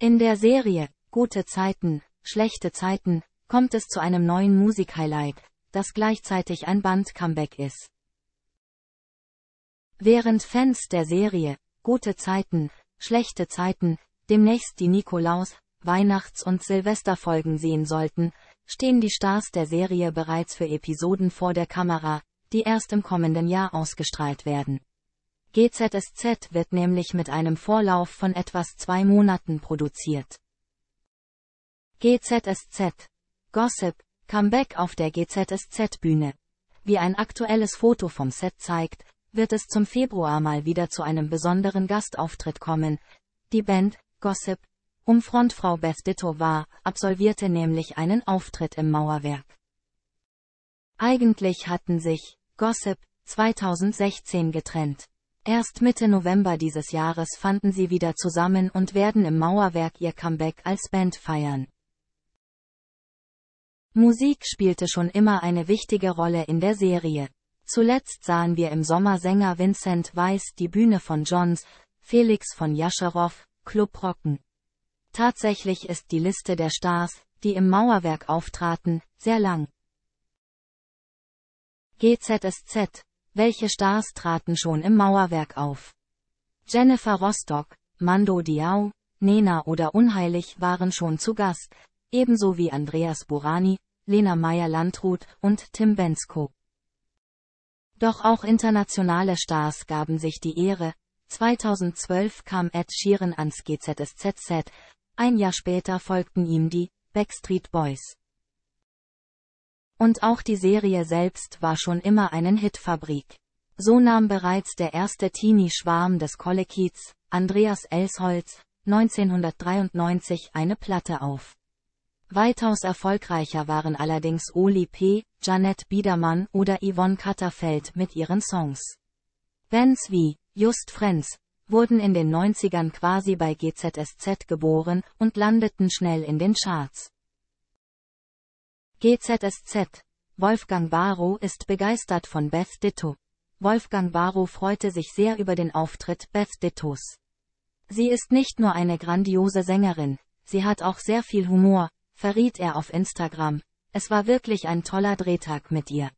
In der Serie Gute Zeiten, schlechte Zeiten kommt es zu einem neuen Musikhighlight, das gleichzeitig ein Band-Comeback ist. Während Fans der Serie Gute Zeiten, schlechte Zeiten demnächst die Nikolaus, Weihnachts- und Silvesterfolgen sehen sollten, stehen die Stars der Serie bereits für Episoden vor der Kamera, die erst im kommenden Jahr ausgestrahlt werden. GZSZ wird nämlich mit einem Vorlauf von etwas zwei Monaten produziert. GZSZ. Gossip, Comeback auf der GZSZ-Bühne. Wie ein aktuelles Foto vom Set zeigt, wird es zum Februar mal wieder zu einem besonderen Gastauftritt kommen. Die Band, Gossip, um Frontfrau Beth Ditto war, absolvierte nämlich einen Auftritt im Mauerwerk. Eigentlich hatten sich, Gossip, 2016 getrennt. Erst Mitte November dieses Jahres fanden sie wieder zusammen und werden im Mauerwerk ihr Comeback als Band feiern. Musik spielte schon immer eine wichtige Rolle in der Serie. Zuletzt sahen wir im Sommer Sänger Vincent Weiss die Bühne von Johns, Felix von Jascherow, Club Rocken. Tatsächlich ist die Liste der Stars, die im Mauerwerk auftraten, sehr lang. GZSZ welche Stars traten schon im Mauerwerk auf? Jennifer Rostock, Mando Diao, Nena oder Unheilig waren schon zu Gast, ebenso wie Andreas Burani, Lena Meyer-Landrut und Tim Bensko. Doch auch internationale Stars gaben sich die Ehre. 2012 kam Ed Sheeran ans GZSZZ, ein Jahr später folgten ihm die Backstreet Boys. Und auch die Serie selbst war schon immer einen Hitfabrik. So nahm bereits der erste Teenie-Schwarm des Kollekiez, Andreas Elsholz, 1993 eine Platte auf. Weitaus erfolgreicher waren allerdings Oli P., Janet Biedermann oder Yvonne Katterfeld mit ihren Songs. Bands wie Just Friends wurden in den 90ern quasi bei GZSZ geboren und landeten schnell in den Charts. GZSZ. Wolfgang Barrow ist begeistert von Beth Ditto. Wolfgang Barrow freute sich sehr über den Auftritt Beth Dittos. Sie ist nicht nur eine grandiose Sängerin, sie hat auch sehr viel Humor, verriet er auf Instagram. Es war wirklich ein toller Drehtag mit ihr.